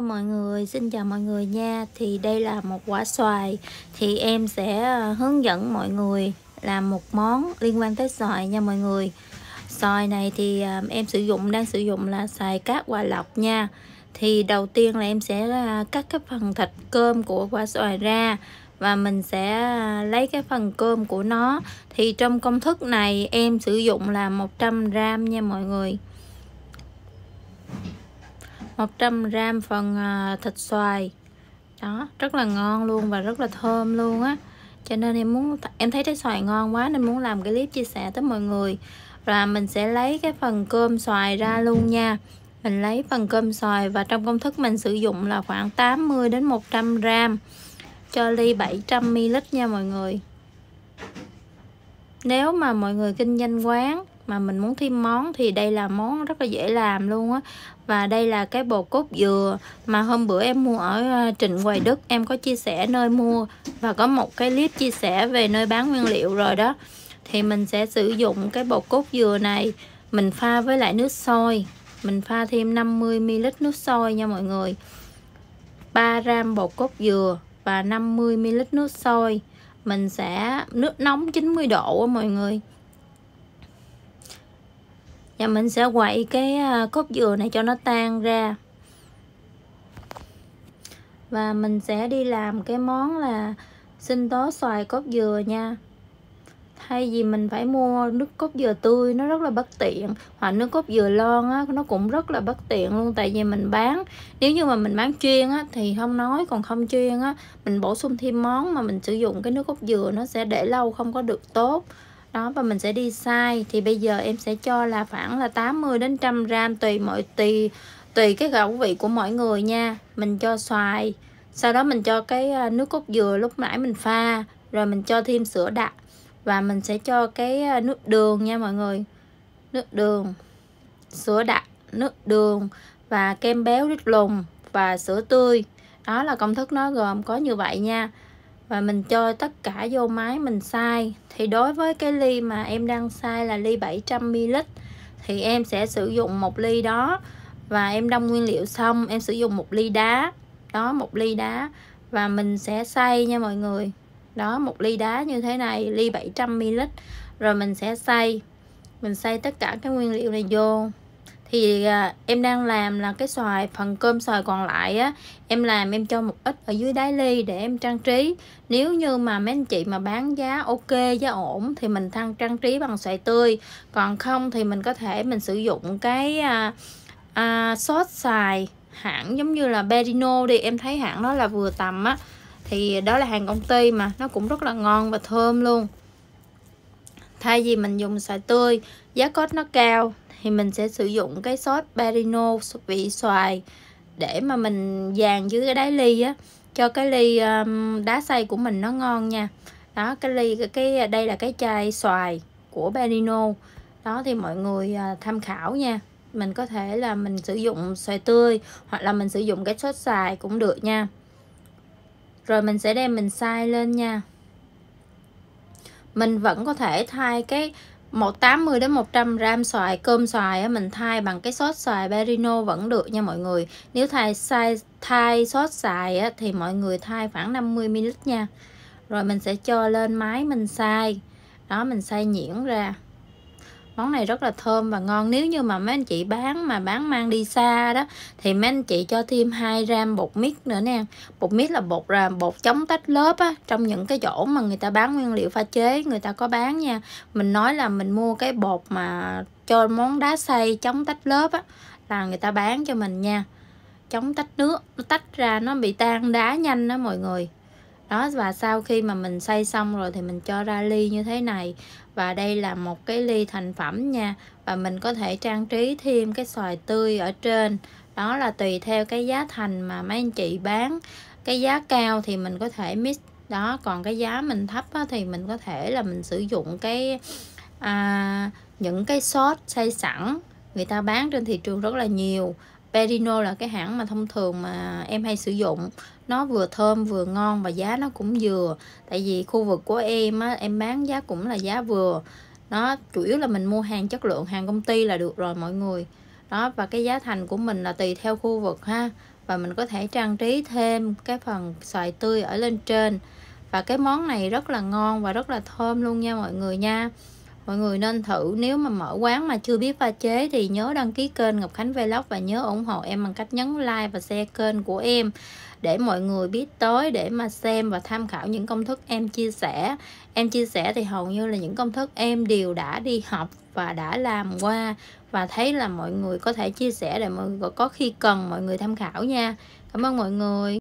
Ờ, mọi người xin chào mọi người nha thì đây là một quả xoài thì em sẽ ờ, hướng dẫn mọi người làm một món liên quan tới xoài nha mọi người xoài này thì ờ, em sử dụng đang sử dụng là xoài cát quả lọc nha thì đầu tiên là em sẽ cắt cái phần thịt cơm của quả xoài ra và mình sẽ lấy cái phần cơm của nó thì trong công thức này em sử dụng là 100 gram nha mọi người 100g phần à, thịt xoài đó rất là ngon luôn và rất là thơm luôn á cho nên em muốn em thấy trái xoài ngon quá nên muốn làm cái clip chia sẻ tới mọi người và mình sẽ lấy cái phần cơm xoài ra luôn nha mình lấy phần cơm xoài và trong công thức mình sử dụng là khoảng 80 đến 100 g cho ly 700 ml nha mọi người nếu mà mọi người kinh doanh quán mà mình muốn thêm món thì đây là món rất là dễ làm luôn á và đây là cái bột cốt dừa mà hôm bữa em mua ở ờ, Trịnh Hoài Đức em có chia sẻ nơi mua và có một cái clip chia sẻ về nơi bán nguyên liệu rồi đó thì mình sẽ sử dụng cái bột cốt dừa này mình pha với lại nước sôi mình pha thêm 50ml nước sôi nha mọi người 3 gram bột cốt dừa và 50ml nước sôi mình sẽ nước nóng 90 độ á mọi người và dạ, mình sẽ quậy cái à, cốt dừa này cho nó tan ra và mình sẽ đi làm cái món là sinh tố xoài cốt dừa nha thay vì mình phải mua nước cốt dừa tươi nó rất là bất tiện hoặc nước cốt dừa lon á nó cũng rất là bất tiện luôn tại vì mình bán nếu như mà mình bán chuyên á thì không nói còn không chuyên á mình bổ sung thêm món mà mình sử dụng cái nước cốt dừa nó sẽ để lâu không có được tốt đó và mình sẽ đi size thì bây giờ em sẽ cho là khoảng là 80 đến 100 gram tùy mọi tùy tùy cái khẩu vị của mọi người nha mình cho xoài sau đó mình cho cái à, nước cốt dừa lúc nãy mình pha rồi mình cho thêm sữa đặc và mình sẽ cho cái à, nước đường nha mọi người nước đường sữa đặc nước đường và kem béo rít lùng và sữa tươi đó là công thức nó gồm có như vậy nha và mình cho tất cả vô máy mình xay thì đối với cái ly mà em đang xay là ly 700ml thì em sẽ sử dụng một ly đó và em đông nguyên liệu xong em sử dụng một ly đá đó một ly đá và mình sẽ xay nha mọi người đó một ly đá như thế này ly 700ml rồi mình sẽ xay mình xay tất cả các nguyên liệu này vô thì à, em đang làm là cái xoài phần cơm xoài còn lại á em làm em cho một ít ở dưới đáy ly để em trang trí nếu như mà mấy anh chị mà bán giá ok giá ổn thì mình thăng trang trí bằng xoài tươi còn không thì mình có thể mình sử dụng cái à, à, sốt xài hãng giống như là Berino đi em thấy hãng đó là vừa tầm á thì đó là hàng công ty mà nó cũng rất là ngon và thơm luôn thay vì mình dùng xoài tươi giá cốt nó cao thì mình sẽ sử dụng cái sốt barino vị xoài để mà mình dàn dưới cái đáy ly á cho cái ly um, đá xay của mình nó ngon nha đó cái ly cái đây là cái chai xoài của barino đó thì mọi người à, tham khảo nha mình có thể là mình sử dụng xoài tươi hoặc là mình sử dụng cái sốt xoài cũng được nha rồi mình sẽ đem mình xay lên nha mình vẫn có thể thay cái một 180 đến 100 gram xoài cơm xoài mình thay bằng cái sốt xoài Berino vẫn được nha mọi người. Nếu thay size thay sốt xoài thì mọi người thay khoảng 50 ml nha. Rồi mình sẽ cho lên máy mình xay. Đó mình xay nhuyễn ra món này rất là thơm và ngon nếu như mà mấy anh chị bán mà bán mang đi xa đó thì mấy anh chị cho thêm 2 gram bột mít nữa nè bột mít là bột là bột chống tách lớp á trong những cái chỗ mà người ta bán nguyên liệu pha chế người ta có bán nha mình nói là mình mua cái bột mà cho món đá xay chống tách lớp á là người ta bán cho mình nha chống tách nước nó tách ra nó bị tan đá nhanh đó mọi người đó và sau khi mà mình xay xong rồi thì mình cho ra ly như thế này và đây là một cái ly thành phẩm nha và mình có thể trang trí thêm cái xoài tươi ở trên đó là tùy theo cái giá thành mà mấy anh chị bán cái giá cao thì mình có thể mix đó còn cái giá mình thấp á, thì mình có thể là mình sử dụng cái à, những cái sốt xay sẵn người ta bán trên thị trường rất là nhiều Perino là cái hãng mà thông thường mà em hay sử dụng nó vừa thơm vừa ngon và giá nó cũng vừa tại vì khu vực của em á em bán giá cũng là giá vừa nó chủ yếu là mình mua hàng chất lượng hàng công ty là được rồi mọi người đó và cái giá thành của mình là tùy theo khu vực ha và mình có thể trang trí thêm cái phần xoài tươi ở lên trên và cái món này rất là ngon và rất là thơm luôn nha mọi người nha mọi người nên thử nếu mà mở quán mà chưa biết pha chế thì nhớ đăng ký kênh Ngọc Khánh Vlog và nhớ ủng hộ em bằng cách nhấn like và share kênh của em để mọi người biết tới để mà xem và tham khảo những công thức em chia sẻ em chia sẻ thì hầu như là những công thức em đều đã đi học và đã làm qua và thấy là mọi người có thể chia sẻ để mọi người có khi cần mọi người tham khảo nha cảm ơn mọi người